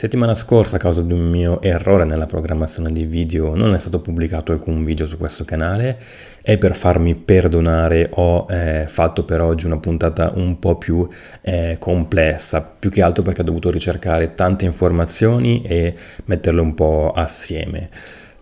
Settimana scorsa, a causa di un mio errore nella programmazione dei video, non è stato pubblicato alcun video su questo canale e per farmi perdonare ho eh, fatto per oggi una puntata un po' più eh, complessa, più che altro perché ho dovuto ricercare tante informazioni e metterle un po' assieme.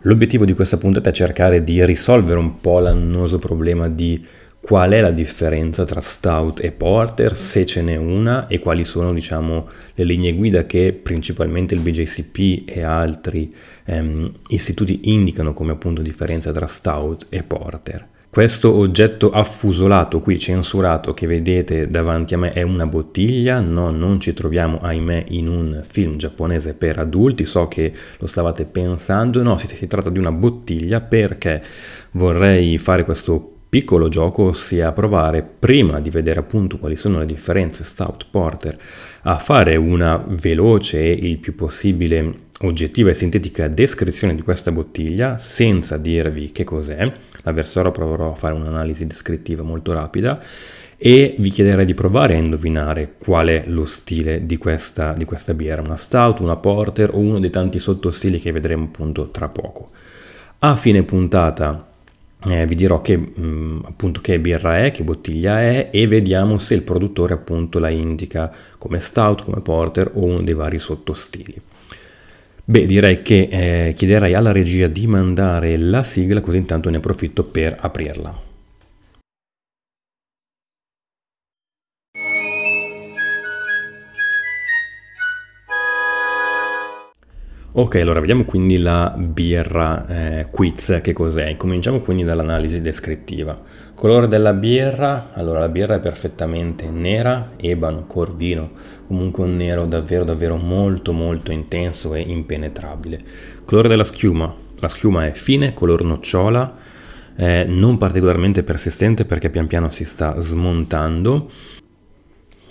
L'obiettivo di questa puntata è cercare di risolvere un po' l'annoso problema di qual è la differenza tra stout e porter, se ce n'è una, e quali sono diciamo, le linee guida che principalmente il BJCP e altri ehm, istituti indicano come appunto differenza tra stout e porter. Questo oggetto affusolato qui censurato che vedete davanti a me è una bottiglia, no, non ci troviamo ahimè in un film giapponese per adulti, so che lo stavate pensando, no, si, si tratta di una bottiglia perché vorrei fare questo piccolo gioco sia provare, prima di vedere appunto quali sono le differenze stout porter, a fare una veloce e il più possibile oggettiva e sintetica descrizione di questa bottiglia senza dirvi che cos'è. La Versoro proverò a fare un'analisi descrittiva molto rapida e vi chiederei di provare a indovinare qual è lo stile di questa, di questa birra, una stout, una porter o uno dei tanti sottostili che vedremo appunto tra poco. A fine puntata eh, vi dirò che, mh, mm, appunto, che birra è, che bottiglia è e vediamo se il produttore appunto la indica come stout, come porter o uno dei vari sottostili. Beh, direi che eh, chiederei alla regia di mandare la sigla, così intanto ne approfitto per aprirla. Ok, allora vediamo quindi la birra eh, quiz che cos'è. Cominciamo quindi dall'analisi descrittiva. Colore della birra, allora la birra è perfettamente nera, ebano, corvino, comunque un nero davvero davvero molto molto intenso e impenetrabile. Colore della schiuma, la schiuma è fine, color nocciola, eh, non particolarmente persistente perché pian piano si sta smontando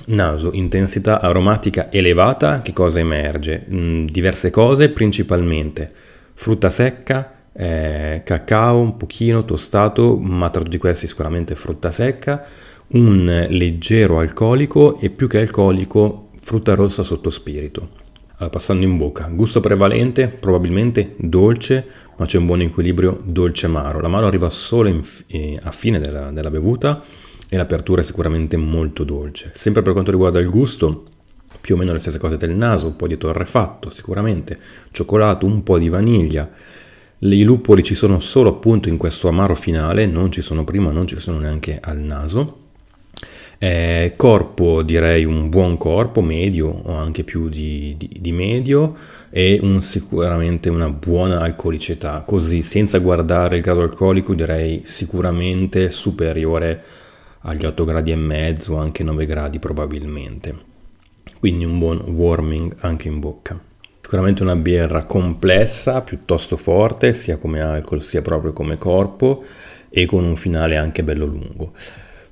Naso, intensità aromatica elevata, che cosa emerge? Mm, diverse cose, principalmente frutta secca, eh, cacao un pochino tostato, ma tra tutti questi sicuramente frutta secca, un leggero alcolico e più che alcolico frutta rossa sotto spirito. Allora, ah, passando in bocca, gusto prevalente, probabilmente dolce, ma c'è un buon equilibrio dolce-amaro. L'amaro arriva solo in, eh, a fine della, della bevuta e l'apertura è sicuramente molto dolce. Sempre per quanto riguarda il gusto, più o meno le stesse cose del naso, un po' di torrefatto sicuramente, cioccolato, un po' di vaniglia. I lupoli ci sono solo appunto in questo amaro finale, non ci sono prima, non ci sono neanche al naso. Eh, corpo direi un buon corpo, medio o anche più di, di, di medio e un, sicuramente una buona alcolicità, così senza guardare il grado alcolico direi sicuramente superiore a agli 8 gradi e mezzo, anche 9 gradi probabilmente. Quindi un buon warming anche in bocca. Sicuramente una birra complessa, piuttosto forte, sia come alcol sia proprio come corpo e con un finale anche bello lungo.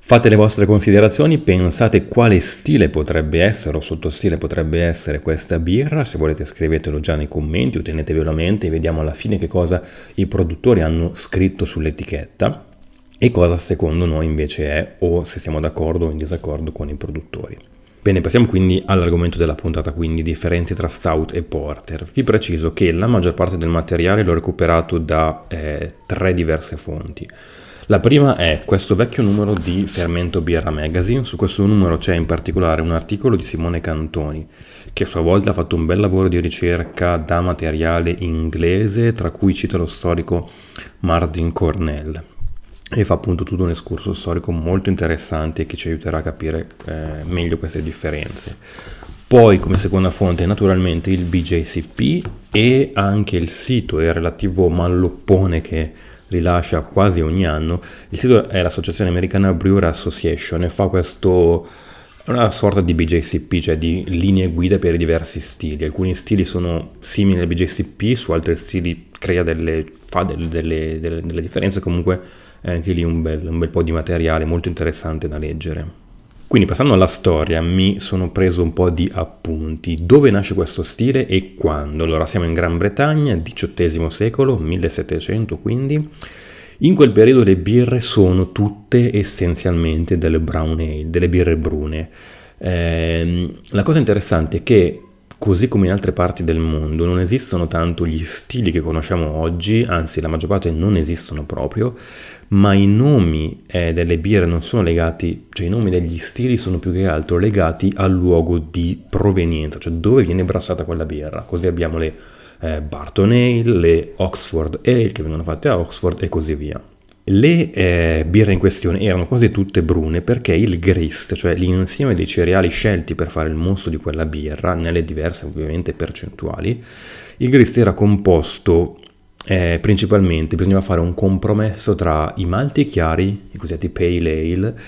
Fate le vostre considerazioni, pensate quale stile potrebbe essere o sottostile potrebbe essere questa birra, se volete scrivetelo già nei commenti o tenetevelo a mente e vediamo alla fine che cosa i produttori hanno scritto sull'etichetta e cosa secondo noi invece è o se siamo d'accordo o in disaccordo con i produttori. Bene, passiamo quindi all'argomento della puntata, quindi differenze tra stout e porter. Vi preciso che la maggior parte del materiale l'ho recuperato da eh, tre diverse fonti. La prima è questo vecchio numero di Fermento Birra Magazine, su questo numero c'è in particolare un articolo di Simone Cantoni, che a sua volta ha fatto un bel lavoro di ricerca da materiale inglese, tra cui cita lo storico Martin Cornell e fa appunto tutto un escurso storico molto interessante che ci aiuterà a capire eh, meglio queste differenze. Poi come seconda fonte naturalmente il BJCP e anche il sito e il relativo malloppone che rilascia quasi ogni anno. Il sito è l'Associazione Americana Brewer Association e fa questo una sorta di BJCP, cioè di linee guida per i diversi stili. Alcuni stili sono simili al BJCP, su altri stili crea delle, fa delle, delle, delle differenze comunque è anche lì un bel, un bel po' di materiale molto interessante da leggere. Quindi passando alla storia mi sono preso un po' di appunti. Dove nasce questo stile e quando? Allora siamo in Gran Bretagna, XVIII secolo, 1700 quindi. In quel periodo le birre sono tutte essenzialmente delle brown ale, delle birre brune. Eh, la cosa interessante è che Così come in altre parti del mondo non esistono tanto gli stili che conosciamo oggi, anzi la maggior parte non esistono proprio, ma i nomi eh, delle birre non sono legati, cioè i nomi degli stili sono più che altro legati al luogo di provenienza, cioè dove viene brassata quella birra. Così abbiamo le eh, Barton Ale, le Oxford Ale che vengono fatte a Oxford e così via. Le eh, birre in questione erano quasi tutte brune perché il grist, cioè l'insieme dei cereali scelti per fare il mosto di quella birra, nelle diverse ovviamente percentuali, il grist era composto eh, principalmente, bisognava fare un compromesso tra i malti chiari, i cosiddetti pale ale,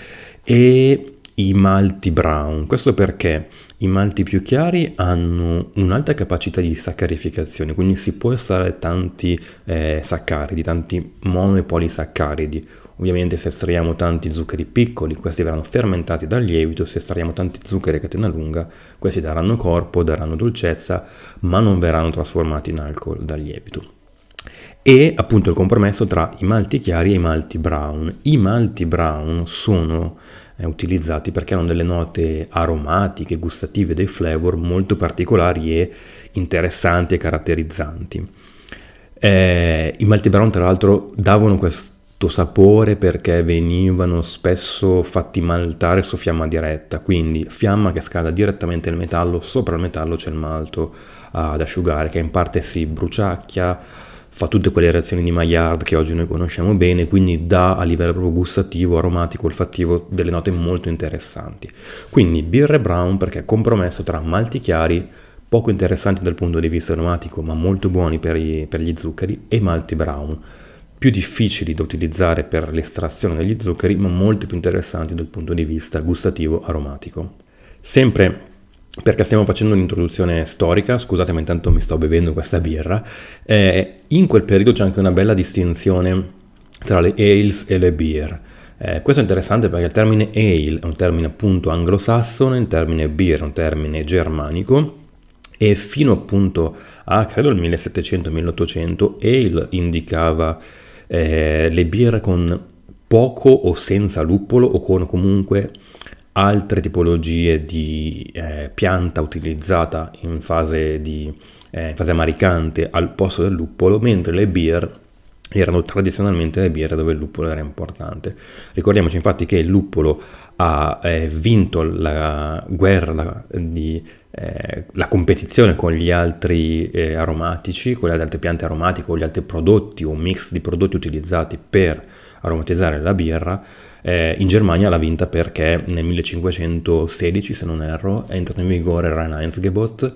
e i malti brown. Questo perché i malti più chiari hanno un'alta capacità di saccarificazione, quindi si può estrarre tanti eh, saccaridi, tanti mono e polisaccaridi. Ovviamente se estraiamo tanti zuccheri piccoli, questi verranno fermentati dal lievito, se estraiamo tanti zuccheri a catena lunga, questi daranno corpo, daranno dolcezza, ma non verranno trasformati in alcol dal lievito e appunto il compromesso tra i malti chiari e i malti brown. I malti brown sono eh, utilizzati perché hanno delle note aromatiche, gustative, dei flavor molto particolari e interessanti e caratterizzanti. Eh, I malti brown tra l'altro davano questo sapore perché venivano spesso fatti maltare su fiamma diretta, quindi fiamma che scalda direttamente il metallo, sopra il metallo c'è il malto ad asciugare che in parte si bruciacchia, fa tutte quelle reazioni di Maillard che oggi noi conosciamo bene, quindi dà a livello proprio gustativo, aromatico, olfattivo delle note molto interessanti. Quindi birre brown perché è compromesso tra malti chiari, poco interessanti dal punto di vista aromatico, ma molto buoni per, i, per gli zuccheri, e malti brown, più difficili da utilizzare per l'estrazione degli zuccheri, ma molto più interessanti dal punto di vista gustativo aromatico. Sempre perché stiamo facendo un'introduzione storica, scusate ma intanto mi sto bevendo questa birra, eh, in quel periodo c'è anche una bella distinzione tra le ales e le beer. Eh, questo è interessante perché il termine ale è un termine appunto anglosassone, il termine beer è un termine germanico e fino appunto a credo il 1700-1800 ale indicava eh, le birre con poco o senza luppolo o con comunque altre tipologie di eh, pianta utilizzata in fase, di, eh, in fase amaricante al posto del luppolo, mentre le beer erano tradizionalmente le birre dove il luppolo era importante. Ricordiamoci infatti che il luppolo ha eh, vinto la guerra, la, di, eh, la competizione con gli altri eh, aromatici, con le altre piante aromatiche, con gli altri prodotti o mix di prodotti utilizzati per aromatizzare la birra, eh, in Germania l'ha vinta perché nel 1516, se non erro, è entrato in vigore il Reinheitsgebot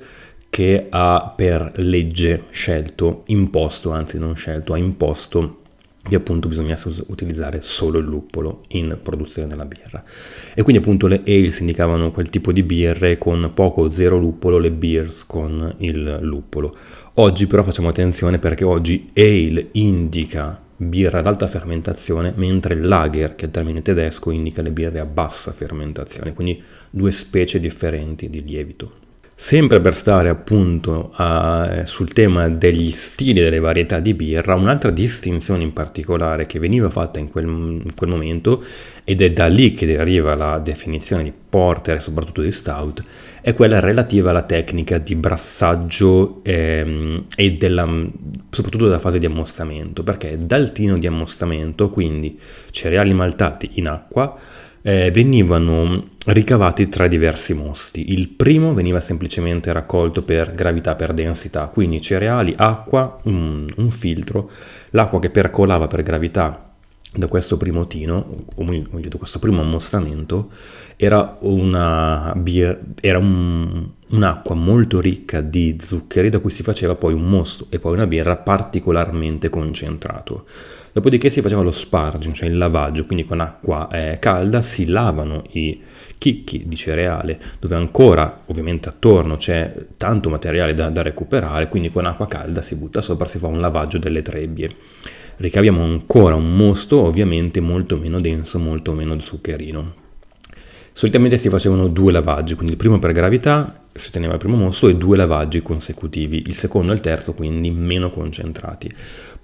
che ha per legge scelto, imposto, anzi non scelto, ha imposto che appunto bisognasse utilizzare solo il luppolo in produzione della birra. E quindi appunto le ale si indicavano quel tipo di birre con poco o zero luppolo, le beers con il luppolo. Oggi però facciamo attenzione perché oggi ale indica birra ad alta fermentazione, mentre lager, che è il termine tedesco, indica le birre a bassa fermentazione, quindi due specie differenti di lievito. Sempre per stare appunto a, sul tema degli stili e delle varietà di birra, un'altra distinzione in particolare che veniva fatta in quel, in quel momento, ed è da lì che deriva la definizione di porter e soprattutto di stout, è quella relativa alla tecnica di brassaggio ehm, e della, soprattutto della fase di ammostamento, perché dal tino di ammostamento, quindi cereali maltati in acqua, eh, venivano ricavati tra diversi mosti. Il primo veniva semplicemente raccolto per gravità, per densità, quindi cereali, acqua, un, un filtro, l'acqua che percolava per gravità da questo primo tino, o meglio da questo primo ammostramento, era, una bier, era un, un'acqua molto ricca di zuccheri da cui si faceva poi un mosto e poi una birra particolarmente concentrato. Dopodiché si faceva lo sparging, cioè il lavaggio, quindi con acqua eh, calda si lavano i chicchi di cereale, dove ancora ovviamente attorno c'è tanto materiale da, da recuperare, quindi con acqua calda si butta sopra, si fa un lavaggio delle trebbie. Ricaviamo ancora un mosto ovviamente molto meno denso, molto meno zuccherino. Solitamente si facevano due lavaggi, quindi il primo per gravità, si otteneva il primo mosso, e due lavaggi consecutivi, il secondo e il terzo quindi meno concentrati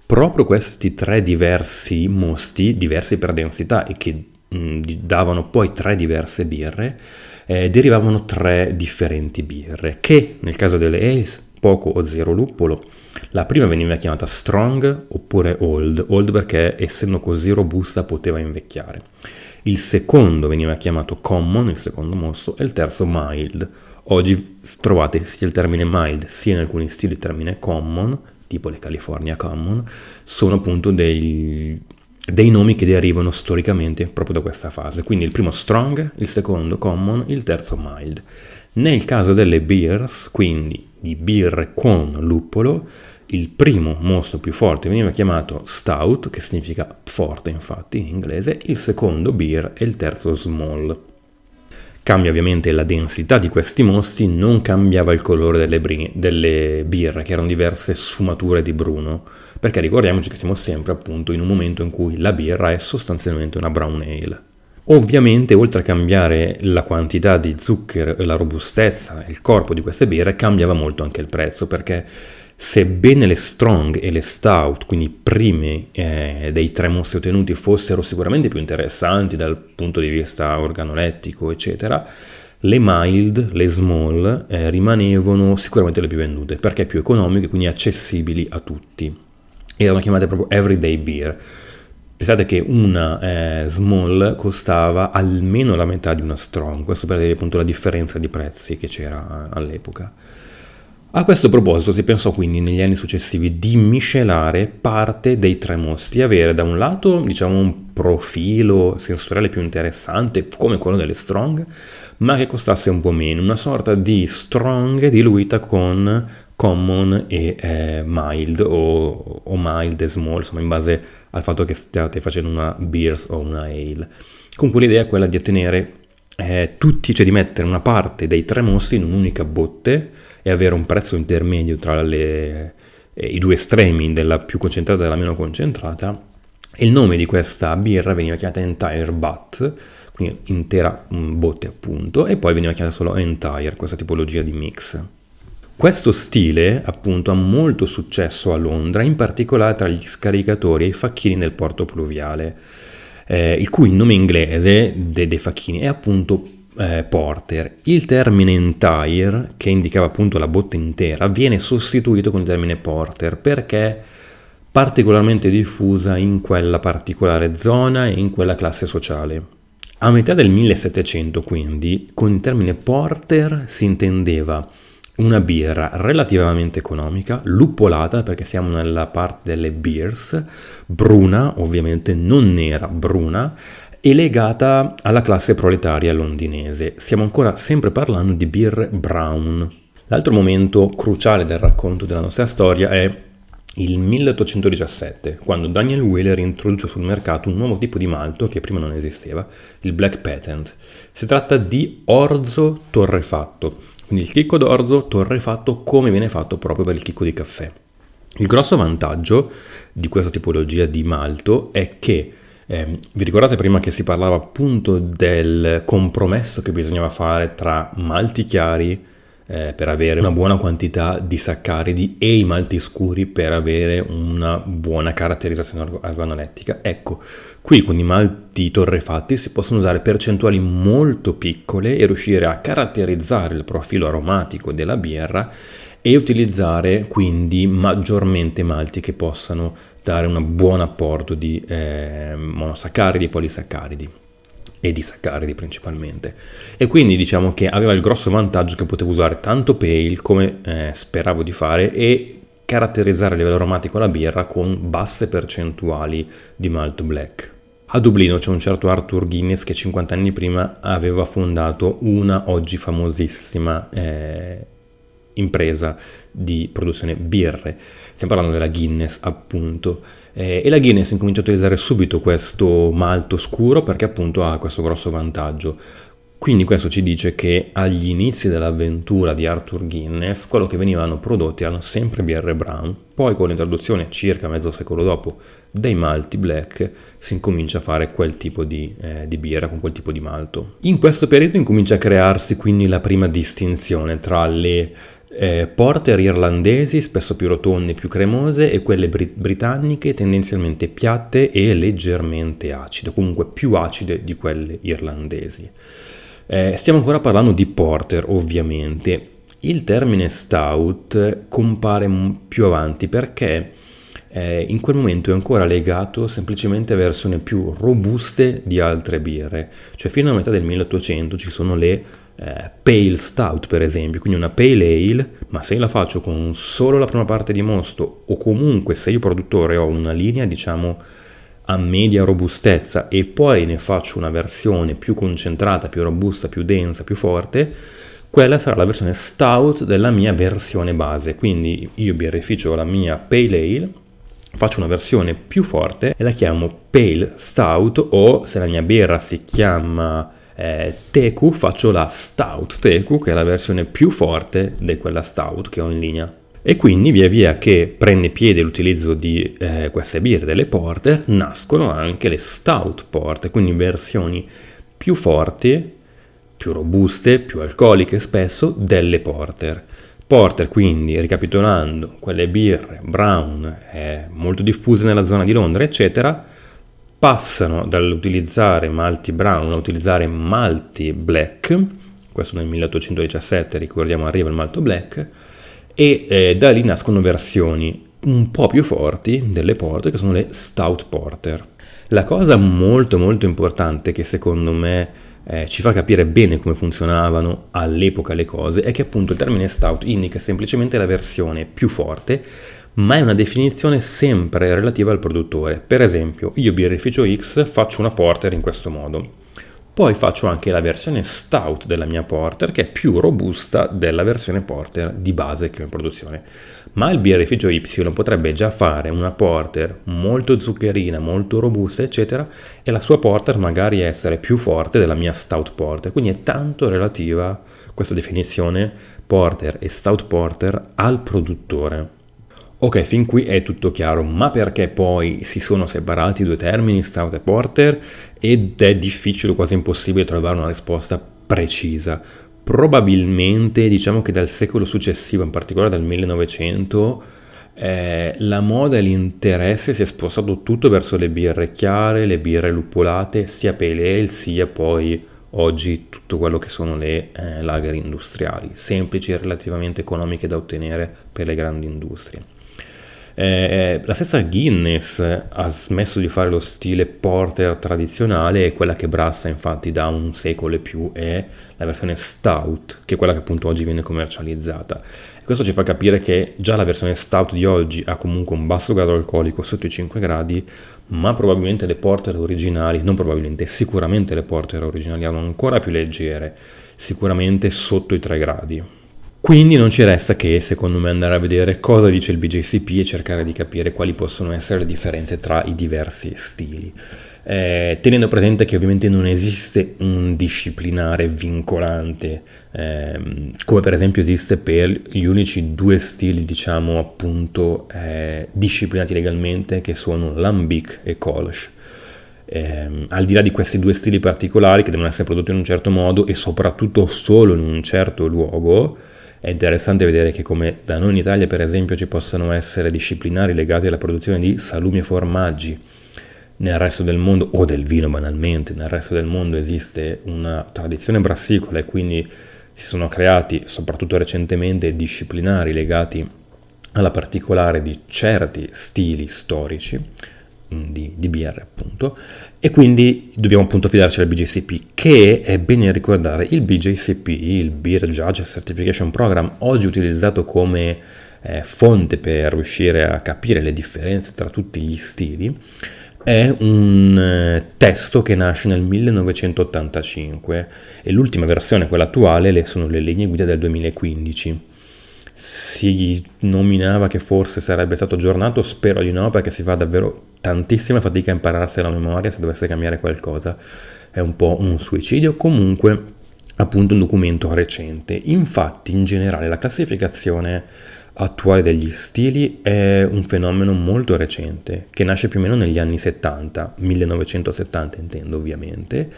proprio questi tre diversi mosti, diversi per densità e che mh, mm, davano poi tre diverse birre, eh, derivavano tre differenti birre, che nel caso delle Ace, poco o zero luppolo, la prima veniva chiamata strong oppure old, old perché essendo così robusta poteva invecchiare. Il secondo veniva chiamato common, il secondo mosto, e il terzo mild. Oggi trovate sia il termine mild sia in alcuni stili il termine common, tipo le California Common, sono appunto dei, dei nomi che derivano storicamente proprio da questa fase. Quindi il primo strong, il secondo common, il terzo mild. Nel caso delle beers, quindi di birre con luppolo, il primo mostro più forte veniva chiamato stout, che significa forte infatti in inglese, il secondo beer e il terzo small. Cambia ovviamente la densità di questi mostri, non cambiava il colore delle, bri- delle, birre, che erano diverse sfumature di Bruno, perché ricordiamoci che siamo sempre appunto in un momento in cui la birra è sostanzialmente una brown ale. Ovviamente, oltre a cambiare la quantità di zucchero e la robustezza e il corpo di queste birre, cambiava molto anche il prezzo, perché Sebbene le strong e le stout, quindi prime eh, dei tre mostri ottenuti, fossero sicuramente più interessanti dal punto di vista organolettico, eccetera, le mild, le small, eh, rimanevano sicuramente le più vendute perché più economiche, quindi accessibili a tutti. Erano chiamate proprio everyday beer. Pensate che una eh, small costava almeno la metà di una strong, questo per dire appunto la differenza di prezzi che c'era eh, all'epoca. A questo proposito si pensò quindi negli anni successivi di miscelare parte dei tre mostri, avere da un lato diciamo un profilo sensoriale più interessante come quello delle Strong, ma che costasse un po' meno, una sorta di Strong diluita con Common e eh, Mild o, o, Mild e Small, insomma in base al fatto che stiate facendo una Beers o una Ale. Con cui l'idea è quella di ottenere eh, tutti, cioè di mettere una parte dei tre mostri in un'unica botte, e avere un prezzo intermedio tra le, eh, i due estremi della più concentrata e della meno concentrata. E il nome di questa birra veniva chiamata Entire Butt, quindi intera mm, botte appunto, e poi veniva chiamata solo Entire, questa tipologia di mix. Questo stile appunto ha molto successo a Londra, in particolare tra gli scaricatori e i facchini del porto pluviale, eh, il cui nome inglese de, dei facchini è appunto eh, Porter, il termine entire, che indicava appunto la botte intera, viene sostituito con il termine Porter perché particolarmente diffusa in quella particolare zona e in quella classe sociale. A metà del 1700, quindi, con il termine porter si intendeva una birra relativamente economica, luppolata perché siamo nella parte delle beers, bruna, ovviamente non nera, bruna, e legata alla classe proletaria londinese. Stiamo ancora sempre parlando di Beer Brown. L'altro momento cruciale del racconto della nostra storia è il 1817, quando Daniel Wheeler introduce sul mercato un nuovo tipo di malto che prima non esisteva, il Black Patent. Si tratta di orzo torrefatto, quindi il chicco d'orzo torrefatto come viene fatto proprio per il chicco di caffè. Il grosso vantaggio di questa tipologia di malto è che eh, vi ricordate prima che si parlava appunto del compromesso che bisognava fare tra malti chiari eh, per avere una buona quantità di saccaridi e i malti scuri per avere una buona caratterizzazione organolettica. Ecco, qui con i malti torrefatti si possono usare percentuali molto piccole e riuscire a caratterizzare il profilo aromatico della birra e utilizzare quindi maggiormente malti che possano dare un buon apporto di eh, monosaccaridi, polisaccaridi e di saccaridi principalmente. E quindi diciamo che aveva il grosso vantaggio che potevo usare tanto pale come eh, speravo di fare e caratterizzare a livello aromatico la birra con basse percentuali di malto black. A Dublino c'è un certo Arthur Guinness che 50 anni prima aveva fondato una oggi famosissima eh, impresa di produzione birre. Stiamo parlando della Guinness, appunto. Eh, e la Guinness incomincia a utilizzare subito questo malto scuro perché appunto ha questo grosso vantaggio. Quindi questo ci dice che agli inizi dell'avventura di Arthur Guinness, quello che venivano prodotti erano sempre birre brown, poi con l'introduzione circa mezzo secolo dopo dei malti black si incomincia a fare quel tipo di, eh, di birra con quel tipo di malto. In questo periodo incomincia a crearsi quindi la prima distinzione tra le eh, porter irlandesi, spesso più rotonde, più cremose, e quelle bri- britanniche tendenzialmente piatte e leggermente acide, comunque più acide di quelle irlandesi. Eh, stiamo ancora parlando di porter, ovviamente. Il termine stout compare più avanti perché eh, in quel momento è ancora legato semplicemente a versioni più robuste di altre birre, cioè fino alla metà del 1800 ci sono le eh, pale stout per esempio, quindi una pale ale, ma se la faccio con solo la prima parte di mosto o comunque se io produttore ho una linea diciamo a media robustezza e poi ne faccio una versione più concentrata, più robusta, più densa, più forte, quella sarà la versione stout della mia versione base, quindi io birrificio la mia pale ale faccio una versione più forte e la chiamo pale stout o se la mia birra si chiama eh, Teku faccio la Stout Teku, che è la versione più forte di quella Stout che ho in linea. E quindi via via che prende piede l'utilizzo di eh, queste birre delle porter, nascono anche le stout porter, quindi versioni più forti, più robuste, più alcoliche spesso, delle porter. Porter quindi, ricapitolando, quelle birre brown eh, molto diffuse nella zona di Londra, eccetera, passano dall'utilizzare malti brown a utilizzare malti black, questo nel 1817 ricordiamo arriva il malto black, e eh, da lì nascono versioni un po' più forti delle porte che sono le stout porter. La cosa molto molto importante che secondo me eh, ci fa capire bene come funzionavano all'epoca le cose è che appunto il termine stout indica semplicemente la versione più forte ma è una definizione sempre relativa al produttore. Per esempio, io birrificio X faccio una porter in questo modo. Poi faccio anche la versione stout della mia porter che è più robusta della versione porter di base che ho in produzione. Ma il birrificio Y potrebbe già fare una porter molto zuccherina, molto robusta, eccetera, e la sua porter magari essere più forte della mia stout porter. Quindi è tanto relativa questa definizione porter e stout porter al produttore. Ok, fin qui è tutto chiaro, ma perché poi si sono separati i due termini, stout e porter, ed è difficile, quasi impossibile trovare una risposta precisa. Probabilmente, diciamo che dal secolo successivo, in particolare dal 1900, eh, la moda e l'interesse si è spostato tutto verso le birre chiare, le birre lupolate, sia pale ale, sia poi oggi tutto quello che sono le eh, lager industriali, semplici e relativamente economiche da ottenere per le grandi industrie. Eh, la stessa Guinness ha smesso di fare lo stile porter tradizionale e quella che brassa infatti da un secolo e più è la versione stout, che è quella che appunto oggi viene commercializzata. questo ci fa capire che già la versione stout di oggi ha comunque un basso grado alcolico sotto i 5 gradi, ma probabilmente le porter originali, non probabilmente, sicuramente le porter originali erano ancora più leggere, sicuramente sotto i 3 gradi. Quindi non ci resta che, secondo me, andare a vedere cosa dice il BJCP e cercare di capire quali possono essere le differenze tra i diversi stili. Eh, tenendo presente che ovviamente non esiste un disciplinare vincolante, ehm, come per esempio esiste per gli unici due stili, diciamo appunto, eh, disciplinati legalmente, che sono l'ambic e Kolosh. Eh, al di là di questi due stili particolari che devono essere prodotti in un certo modo e soprattutto solo in un certo luogo, è interessante vedere che come da noi in Italia per esempio ci possano essere disciplinari legati alla produzione di salumi e formaggi, nel resto del mondo, o del vino banalmente, nel resto del mondo esiste una tradizione brassicola e quindi si sono creati, soprattutto recentemente, disciplinari legati alla particolare di certi stili storici Mm, di, di BR appunto e quindi dobbiamo appunto fidarci del BJCP che è bene ricordare il BJCP, il Beer Judge Certification Program, oggi utilizzato come eh, fonte per riuscire a capire le differenze tra tutti gli stili, è un eh, testo che nasce nel 1985 e l'ultima versione, quella attuale, le sono le linee guida del 2015 si nominava che forse sarebbe stato aggiornato, spero di no perché si fa davvero tantissima fatica a impararsi la memoria se dovesse cambiare qualcosa, è un po' un suicidio, comunque appunto un documento recente. Infatti in generale la classificazione attuale degli stili è un fenomeno molto recente che nasce più o meno negli anni 70, 1970 intendo ovviamente,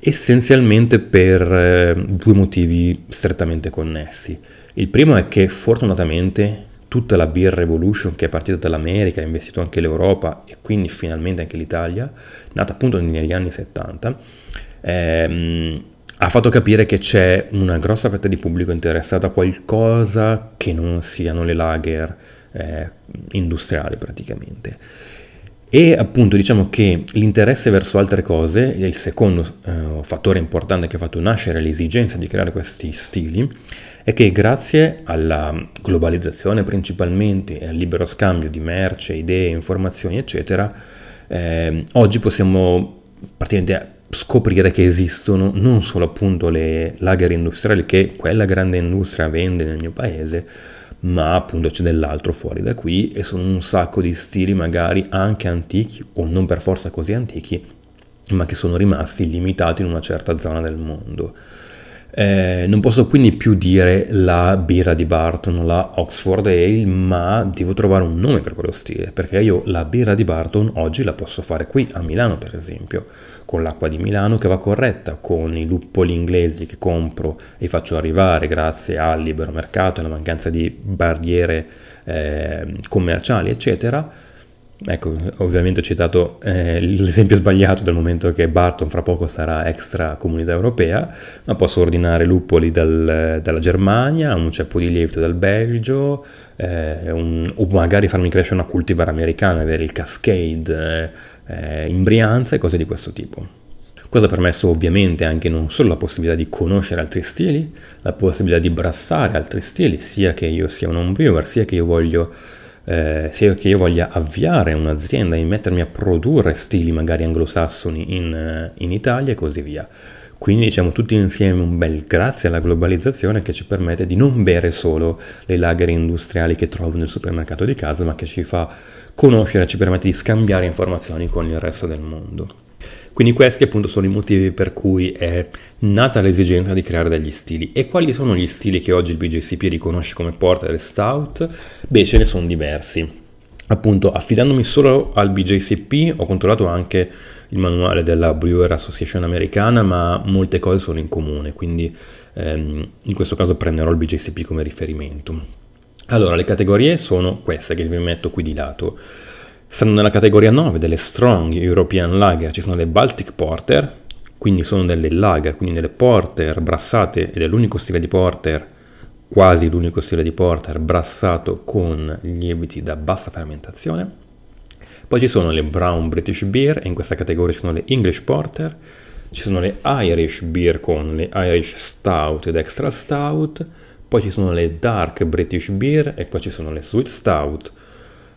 essenzialmente per eh, due motivi strettamente connessi. Il primo è che fortunatamente tutta la beer revolution che è partita dall'America, ha investito anche l'Europa e quindi finalmente anche l'Italia, nata appunto negli anni 70, ehm, ha fatto capire che c'è una grossa fetta di pubblico interessata a qualcosa che non siano le lager eh, industriali praticamente. E appunto diciamo che l'interesse verso altre cose, è il secondo eh, fattore importante che ha fatto nascere l'esigenza di creare questi stili, è che grazie alla globalizzazione principalmente e al libero scambio di merce, idee, informazioni, eccetera, eh, oggi possiamo praticamente scoprire che esistono non solo appunto le lager industriali che quella grande industria vende nel mio paese, ma appunto c'è dell'altro fuori da qui e sono un sacco di stili magari anche antichi o non per forza così antichi, ma che sono rimasti limitati in una certa zona del mondo. Eh, non posso quindi più dire la birra di Barton, la Oxford Ale, ma devo trovare un nome per quello stile, perché io la birra di Barton oggi la posso fare qui a Milano, per esempio, con l'acqua di Milano che va corretta, con i luppoli inglesi che compro e faccio arrivare grazie al libero mercato e alla mancanza di barriere eh, commerciali, eccetera Ecco, ovviamente ho citato eh, l'esempio sbagliato dal momento che Barton fra poco sarà extra comunità europea, ma posso ordinare lupoli dal, dalla Germania, un ceppo di lievito dal Belgio, eh, un, o magari farmi crescere una cultivar americana, avere il Cascade eh, in Brianza e cose di questo tipo. Questo ha permesso ovviamente anche non solo la possibilità di conoscere altri stili, la possibilità di brassare altri stili, sia che io sia un home brewer, sia che io voglio eh, sia che io voglia avviare un'azienda e mettermi a produrre stili magari anglosassoni in, eh, in Italia e così via. Quindi diciamo tutti insieme un bel grazie alla globalizzazione che ci permette di non bere solo le lagere industriali che trovo nel supermercato di casa, ma che ci fa conoscere, ci permette di scambiare informazioni con il resto del mondo. Quindi questi appunto sono i motivi per cui è nata l'esigenza di creare degli stili. E quali sono gli stili che oggi il BJCP riconosce come porter e stout? Beh, ce ne sono diversi. Appunto, affidandomi solo al BJCP, ho controllato anche il manuale della Brewer Association americana, ma molte cose sono in comune, quindi ehm, in questo caso prenderò il BJCP come riferimento. Allora, le categorie sono queste che vi metto qui di lato. Stanno nella categoria 9 delle Strong European Lager, ci sono le Baltic Porter, quindi sono delle lager, quindi delle porter brassate ed è l'unico stile di porter, quasi l'unico stile di porter brassato con lieviti da bassa fermentazione. Poi ci sono le Brown British Beer e in questa categoria ci sono le English Porter, ci sono le Irish Beer con le Irish Stout ed Extra Stout, poi ci sono le Dark British Beer e poi ci sono le Sweet Stout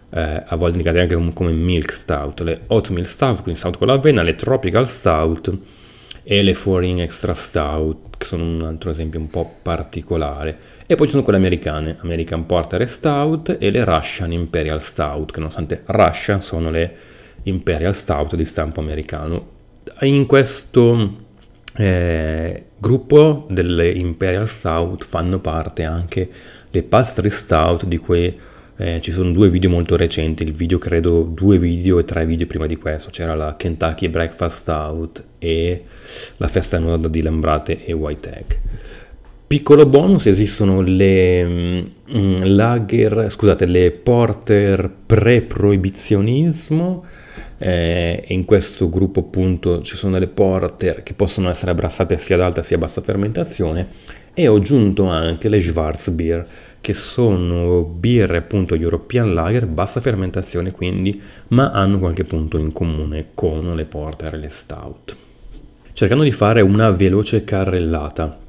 eh, a volte indicate anche come, come milk stout, le oatmeal stout, quindi stout con l'avena, le tropical stout e le foreign extra stout, che sono un altro esempio un po' particolare. E poi ci sono quelle americane, American Porter Stout e le Russian Imperial Stout, che nonostante Russia sono le Imperial Stout di stampo americano. In questo eh, gruppo delle Imperial Stout fanno parte anche le pastry stout di quei eh, ci sono due video molto recenti, il video credo due video e tre video prima di questo, c'era la Kentucky Breakfast Out e la festa nuda di Lambrate e White Egg. Piccolo bonus, esistono le mh, mm, lager, scusate, le porter pre-proibizionismo eh, in questo gruppo appunto ci sono delle porter che possono essere abbrassate sia ad alta sia a bassa fermentazione e ho aggiunto anche le Schwarzbier che sono birre appunto European Lager, bassa fermentazione quindi, ma hanno qualche punto in comune con le porter e le stout. Cercando di fare una veloce carrellata,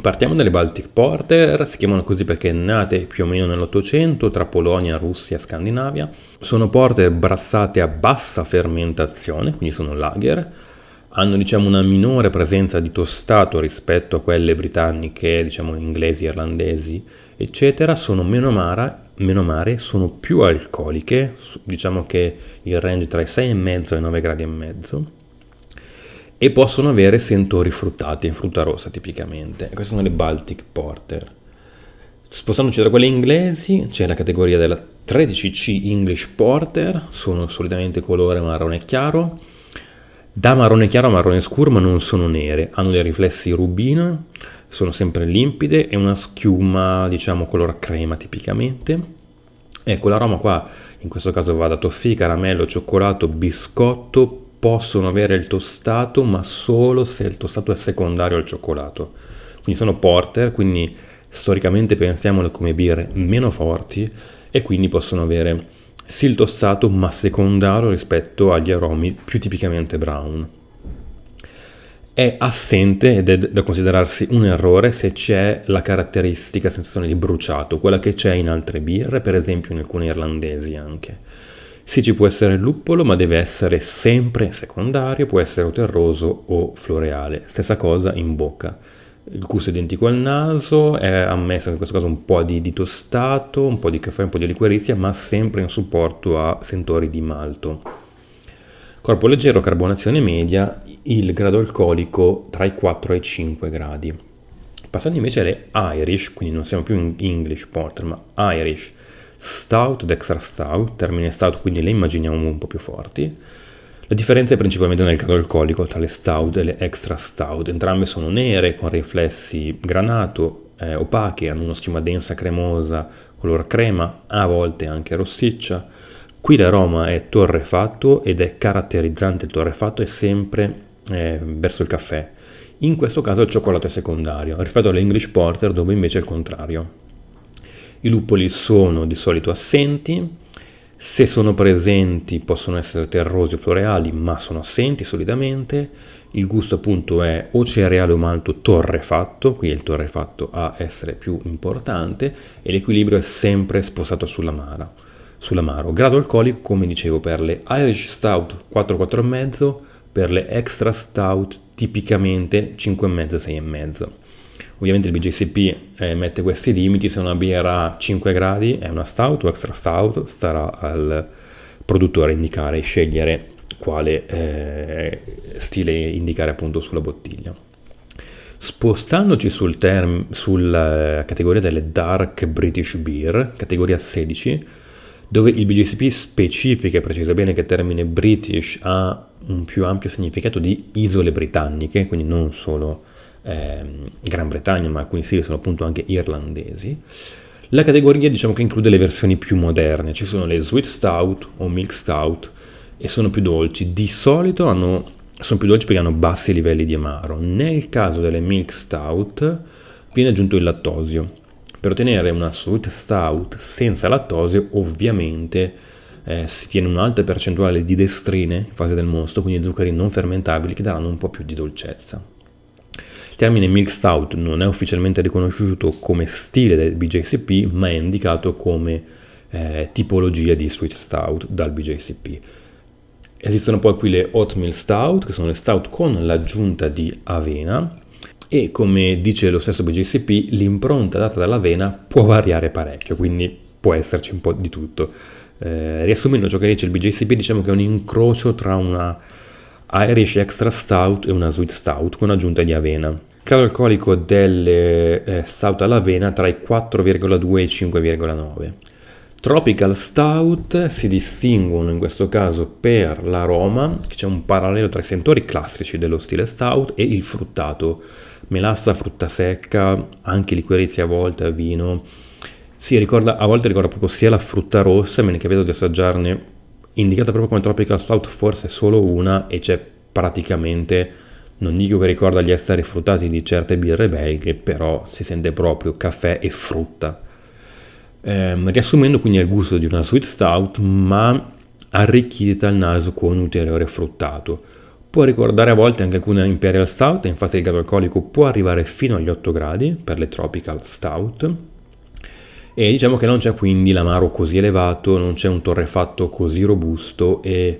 Partiamo dalle Baltic Porter, si chiamano così perché nate più o meno nell'Ottocento tra Polonia, Russia e Scandinavia. Sono porter brassate a bassa fermentazione, quindi sono lager. Hanno diciamo, una minore presenza di tostato rispetto a quelle britanniche, diciamo inglesi, irlandesi eccetera, sono meno amara, meno amare, sono più alcoliche, diciamo che il range tra i 6,5 e i 9 gradi e mezzo e possono avere sentori fruttati, frutta rossa tipicamente. Queste sono le Baltic Porter. Spostandoci tra quelle inglesi, c'è la categoria della 13C English Porter, sono solitamente colore marrone chiaro, da marrone chiaro a marrone scuro ma non sono nere, hanno dei riflessi rubino, sono sempre limpide, e una schiuma diciamo color crema tipicamente. Ecco l'aroma qua, in questo caso va da toffee, caramello, cioccolato, biscotto, possono avere il tostato ma solo se il tostato è secondario al cioccolato. Quindi sono porter, quindi storicamente pensiamole come birre meno forti e quindi possono avere sì il tostato ma secondario rispetto agli aromi più tipicamente brown è assente ed è da considerarsi un errore se c'è la caratteristica sensazione di bruciato, quella che c'è in altre birre, per esempio in alcune irlandesi anche. Sì, ci può essere luppolo, ma deve essere sempre secondario, può essere o terroso o floreale. Stessa cosa in bocca. Il gusto è identico al naso, è ammesso in questo caso un po' di, di tostato, un po' di caffè, un po' di liquorizia, ma sempre in supporto a sentori di malto. Corpo leggero, carbonazione media, il grado alcolico tra i 4 e i 5 gradi. Passando invece alle Irish, quindi non siamo più in English Porter, ma Irish Stout ed Extra Stout, termine Stout quindi le immaginiamo un po' più forti. La differenza è principalmente nel grado alcolico tra le Stout e le Extra Stout, entrambe sono nere con riflessi granato, eh, opache, hanno una schiuma densa cremosa, color crema, a volte anche rossiccia. Qui l'aroma è torrefatto ed è caratterizzante il torrefatto, è sempre eh, verso il caffè. In questo caso il cioccolato è secondario, rispetto all'English Porter dove invece è il contrario. I lupoli sono di solito assenti, se sono presenti possono essere terrosi o floreali, ma sono assenti solitamente. Il gusto appunto è o cereale o malto torrefatto, qui è il torrefatto a essere più importante, e l'equilibrio è sempre spostato sull'amaro. Sull'amaro. Grado alcolico, come dicevo, per le Irish Stout 4,4,5 per le extra stout tipicamente 5,5-6,5. Ovviamente il BJCP eh, mette questi limiti, se una birra a 5 gradi è una stout o extra stout, starà al produttore indicare e scegliere quale eh, stile indicare appunto sulla bottiglia. Spostandoci sul term, sulla eh, categoria delle Dark British Beer, categoria 16, dove il BGCP specifica e precisa bene che il termine British ha un più ampio significato di isole britanniche, quindi non solo eh, Gran Bretagna, ma alcuni serie sono appunto anche irlandesi. La categoria diciamo che include le versioni più moderne, ci sono le sweet stout o milk stout e sono più dolci, di solito hanno, sono più dolci perché hanno bassi livelli di amaro. Nel caso delle milk stout viene aggiunto il lattosio. Per ottenere una sweet stout senza lattosio ovviamente eh, si tiene un'alta percentuale di destrine in fase del mosto, quindi zuccheri non fermentabili che daranno un po' più di dolcezza. Il termine milk stout non è ufficialmente riconosciuto come stile del BJCP, ma è indicato come eh, tipologia di sweet stout dal BJCP. Esistono poi qui le oatmeal stout, che sono le stout con l'aggiunta di avena, e come dice lo stesso BJCP, l'impronta data dall'avena può variare parecchio, quindi può esserci un po' di tutto. Eh, riassumendo ciò che dice il BJCP, diciamo che è un incrocio tra una Irish Extra Stout e una Sweet Stout con aggiunta di avena. Calo alcolico delle eh, Stout all'avena tra i 4,2 e i 5,9. Tropical Stout si distinguono in questo caso per l'aroma, che c'è un parallelo tra i sentori classici dello stile Stout e il fruttato, melassa, frutta secca, anche liquorizie a volte, vino, sì, ricorda, a volte ricorda proprio sia la frutta rossa, me ne chiedo di assaggiarne, indicata proprio come Tropical Stout, forse solo una, e c'è praticamente, non dico che ricorda gli esteri fruttati di certe birre belghe, però si sente proprio caffè e frutta. Ehm, riassumendo quindi il gusto di una sweet stout, ma arricchita al naso con ulteriore fruttato. Può ricordare a volte anche alcune Imperial Stout, infatti il grado alcolico può arrivare fino agli 8 gradi per le Tropical Stout e diciamo che non c'è quindi l'amaro così elevato, non c'è un torrefatto così robusto e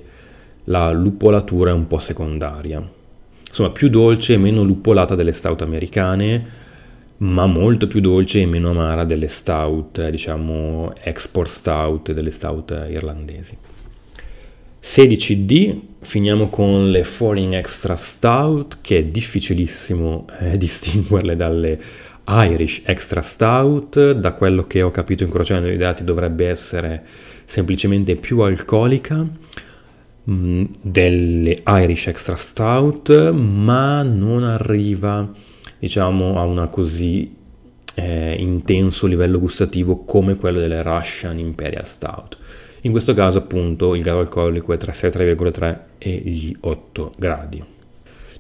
la lupolatura è un po' secondaria. Insomma, più dolce e meno lupolata delle stout americane, ma molto più dolce e meno amara delle stout, eh, diciamo export stout, delle stout irlandesi. 16D, finiamo con le Foreign Extra Stout, che è difficilissimo eh, distinguerle dalle Irish Extra Stout, da quello che ho capito incrociando i dati dovrebbe essere semplicemente più alcolica mm, delle Irish Extra Stout, ma non arriva diciamo a una così eh, intenso livello gustativo come quello delle Russian Imperial Stout. In questo caso appunto il grado alcolico è tra 6,3 e gli 8 gradi.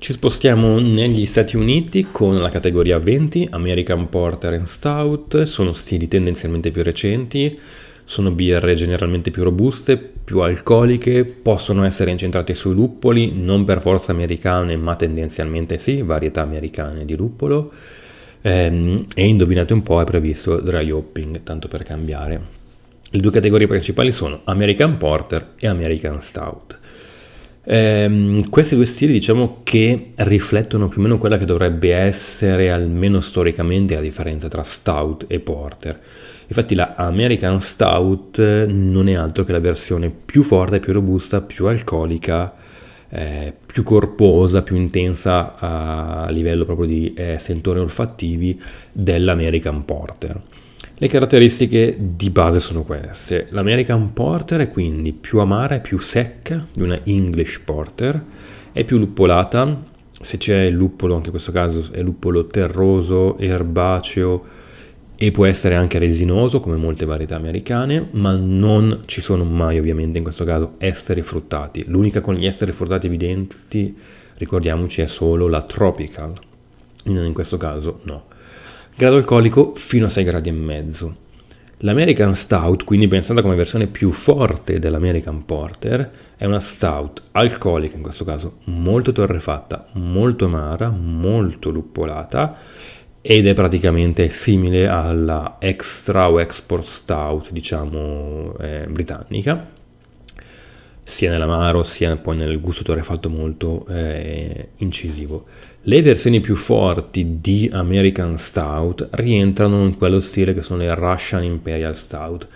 Ci spostiamo negli Stati Uniti con la categoria 20, American Porter and Stout, sono stili tendenzialmente più recenti, sono birre generalmente più robuste, più alcoliche, possono essere incentrate sui luppoli, non per forza americane, ma tendenzialmente sì, varietà americane di luppolo. Ehm, e indovinate un po', è previsto dry hopping, tanto per cambiare. Le due categorie principali sono American Porter e American Stout. Eh, questi due stili diciamo che riflettono più o meno quella che dovrebbe essere almeno storicamente la differenza tra stout e porter. Infatti la American Stout eh, non è altro che la versione più forte, più robusta, più alcolica, eh, più corposa, più intensa a livello proprio di eh, sentore olfattivi dell'American Porter. Le caratteristiche di base sono queste. L'American Porter è quindi più amara e più secca di una English Porter, è più luppolata, se c'è il luppolo, anche in questo caso è luppolo terroso, erbaceo e può essere anche resinoso come molte varietà americane, ma non ci sono mai ovviamente in questo caso esteri fruttati. L'unica con gli esteri fruttati evidenti, ricordiamoci, è solo la tropical. In questo caso no grado alcolico fino a 6 gradi e mezzo. L'American Stout, quindi pensata come versione più forte dell'American Porter, è una stout alcolica, in questo caso molto torrefatta, molto amara, molto luppolata ed è praticamente simile alla extra o export stout, diciamo, eh, britannica, sia nell'amaro sia poi nel gusto torrefatto molto eh, incisivo. Le versioni più forti di American Stout rientrano in quello stile che sono le Russian Imperial Stout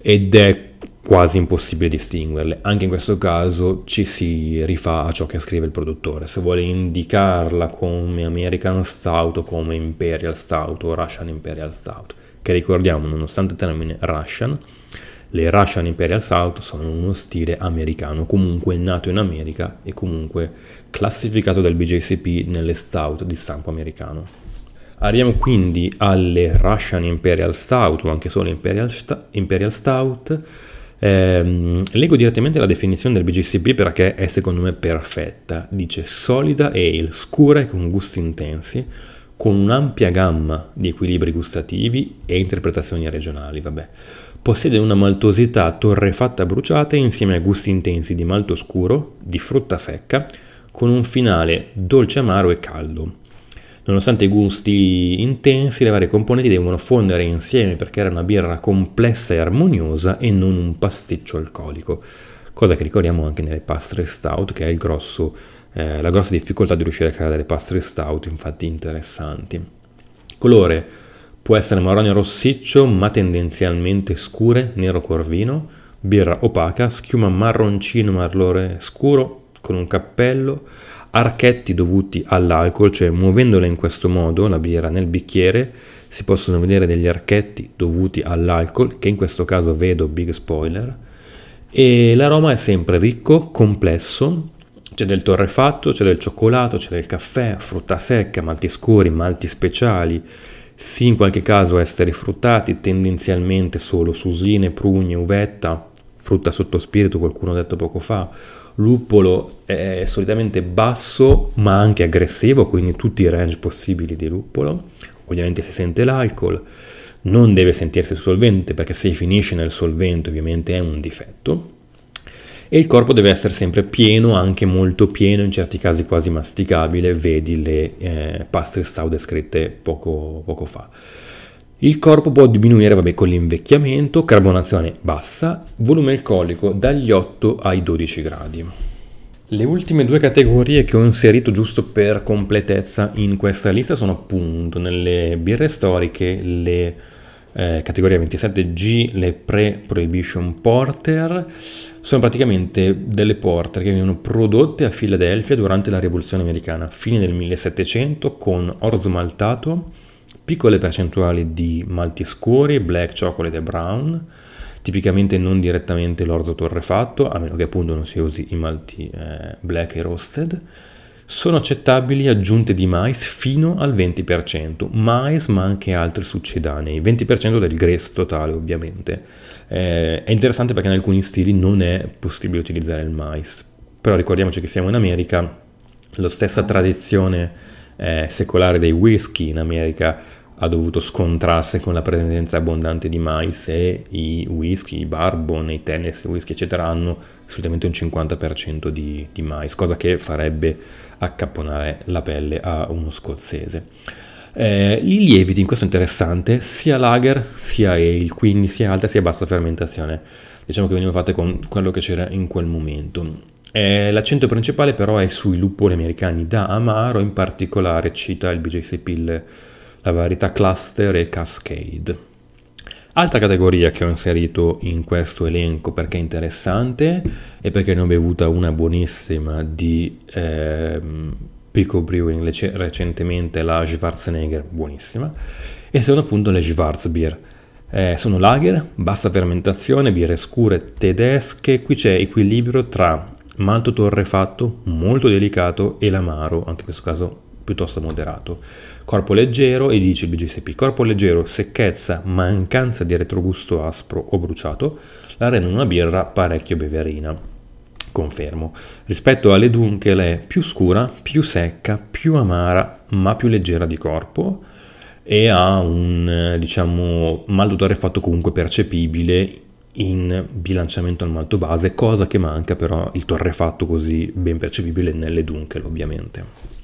ed è quasi impossibile distinguerle. Anche in questo caso ci si rifà a ciò che scrive il produttore. Se vuole indicarla come American Stout o come Imperial Stout o Russian Imperial Stout, che ricordiamo nonostante il termine Russian le Russian Imperial Stout sono uno stile americano, comunque nato in America e comunque classificato dal BJCP nelle stout di stampo americano. Arriviamo quindi alle Russian Imperial Stout o anche solo Imperial, St- Imperial Stout. Ehm, leggo direttamente la definizione del BJCP perché è secondo me perfetta. Dice solida ale, scura e con gusti intensi, con un'ampia gamma di equilibri gustativi e interpretazioni regionali. Vabbè. Possiede una maltosità torrefatta bruciata insieme a gusti intensi di malto scuro, di frutta secca, con un finale dolce amaro e caldo. Nonostante i gusti intensi, le varie componenti devono fondere insieme perché era una birra complessa e armoniosa e non un pasticcio alcolico, cosa che ricordiamo anche nelle pastre stout, che è grosso, eh, la grossa difficoltà di riuscire a creare delle pastre stout, infatti interessanti. Colore Può essere marrone rossiccio ma tendenzialmente scure, nero corvino, birra opaca, schiuma marroncino marlore scuro con un cappello, archetti dovuti all'alcol, cioè muovendola in questo modo, la birra nel bicchiere, si possono vedere degli archetti dovuti all'alcol, che in questo caso vedo big spoiler, e l'aroma è sempre ricco, complesso, c'è del torrefatto, c'è del cioccolato, c'è del caffè, frutta secca, malti scuri, malti speciali, sì in qualche caso essere fruttati, tendenzialmente solo susine, prugne, uvetta, frutta sotto spirito, qualcuno ha detto poco fa. Luppolo è solitamente basso ma anche aggressivo, quindi tutti i range possibili di luppolo. Ovviamente si sente l'alcol, non deve sentirsi il solvente perché se finisce nel solvente ovviamente è un difetto e il corpo deve essere sempre pieno, anche molto pieno, in certi casi quasi masticabile, vedi le eh, paste stau descritte poco, poco fa. Il corpo può diminuire vabbè, con l'invecchiamento, carbonazione bassa, volume alcolico dagli 8 ai 12 gradi. Le ultime due categorie che ho inserito giusto per completezza in questa lista sono appunto nelle birre storiche le eh, categoria 27G, le pre-prohibition porter, sono praticamente delle porte che venivano prodotte a Filadelfia durante la rivoluzione americana, fine del 1700 con orzo maltato, piccole percentuali di malti scuri, black chocolate e brown, tipicamente non direttamente l'orzo torrefatto, a meno che appunto non si usi i malti eh, black e roasted, sono accettabili aggiunte di mais fino al 20%, mais ma anche altri succedanei, 20% del grasso totale ovviamente. Eh, è interessante perché in alcuni stili non è possibile utilizzare il mais, però ricordiamoci che siamo in America, la stessa tradizione eh, secolare dei whisky in America ha dovuto scontrarsi con la presenza abbondante di mais e i whisky, i barbon, i Tennessee whisky eccetera hanno solitamente un 50% di, di mais, cosa che farebbe accapponare la pelle a uno scozzese. Eh, I lieviti, in questo è interessante, sia lager, sia ale, quindi sia alta sia bassa fermentazione. Diciamo che venivano fatte con quello che c'era in quel momento. Eh, l'accento principale però è sui luppoli americani, da amaro in particolare cita il BJC Pill, la varietà Cluster e Cascade. Altra categoria che ho inserito in questo elenco perché è interessante e perché ne ho bevuta una buonissima di... Ehm, Pico Brewing le- recentemente la Schwarzenegger, buonissima, e sono appunto le Schwarzbier. Eh, sono lager, bassa fermentazione, birre scure tedesche, qui c'è equilibrio tra malto torrefatto, molto delicato, e l'amaro, anche in questo caso piuttosto moderato. Corpo leggero e dice il BGCP, corpo leggero, secchezza, mancanza di retrogusto aspro o bruciato, la rendono una birra parecchio beverina confermo. Rispetto alle Dunkel è più scura, più secca, più amara, ma più leggera di corpo e ha un eh, diciamo maltodore fatto comunque percepibile in bilanciamento al malto base, cosa che manca però il torrefatto così ben percepibile nelle Dunkel ovviamente.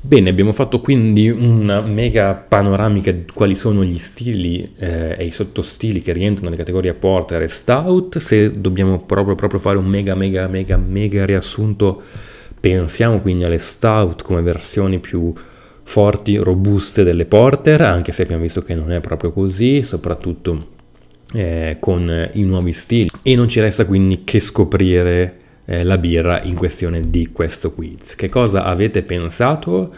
Bene, abbiamo fatto quindi una mega panoramica di quali sono gli stili eh, e i sottostili che rientrano nelle categorie porter e stout. Se dobbiamo proprio, proprio fare un mega, mega, mega, mega riassunto, pensiamo quindi alle stout come versioni più forti, robuste delle porter, anche se abbiamo visto che non è proprio così, soprattutto eh, con i nuovi stili. E non ci resta quindi che scoprire eh, la birra in questione di questo quiz. Che cosa avete pensato?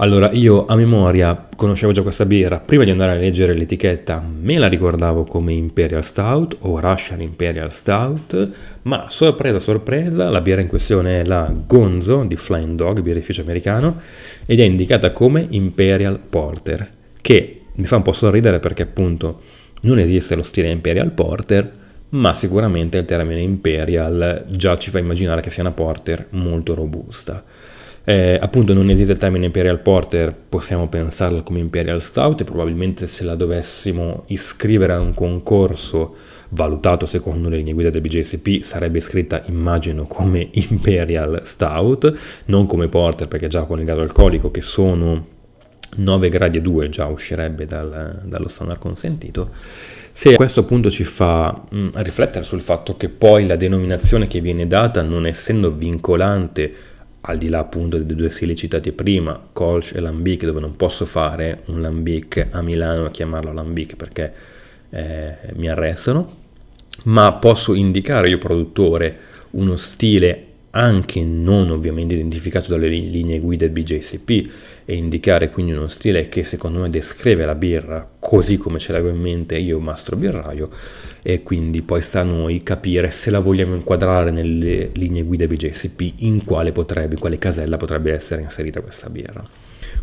Allora, io a memoria conoscevo già questa birra, prima di andare a leggere l'etichetta me la ricordavo come Imperial Stout o Russian Imperial Stout, ma sorpresa sorpresa, la birra in questione è la Gonzo di Flying Dog, birrificio americano, ed è indicata come Imperial Porter, che mi fa un po' sorridere perché appunto non esiste lo stile Imperial Porter, ma sicuramente il termine Imperial già ci fa immaginare che sia una porter molto robusta. Eh, appunto non esiste il termine Imperial Porter, possiamo pensarla come Imperial Stout e probabilmente se la dovessimo iscrivere a un concorso valutato secondo le linee guida del BJCP sarebbe iscritta immagino come Imperial Stout, non come Porter perché già con il grado alcolico che sono 9 gradi e 2 già uscirebbe dal, dallo standard consentito se questo punto ci fa mh, mm, riflettere sul fatto che poi la denominazione che viene data, non essendo vincolante, al di là appunto dei due stili citati prima, Colch e Lambic, dove non posso fare un Lambic a Milano a chiamarlo Lambic perché eh, mi arrestano, ma posso indicare io produttore uno stile anche non ovviamente identificato dalle linee guida BJCP e indicare quindi uno stile che secondo me descrive la birra così come ce l'avevo in mente io mastro birraio e quindi poi sta a noi capire se la vogliamo inquadrare nelle linee guida BJCP in quale potrebbe, in quale casella potrebbe essere inserita questa birra.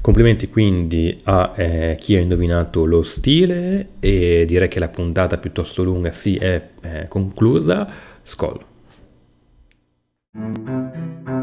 Complimenti quindi a eh, chi ha indovinato lo stile e direi che la puntata piuttosto lunga si è eh, conclusa. Scollo. Thank you.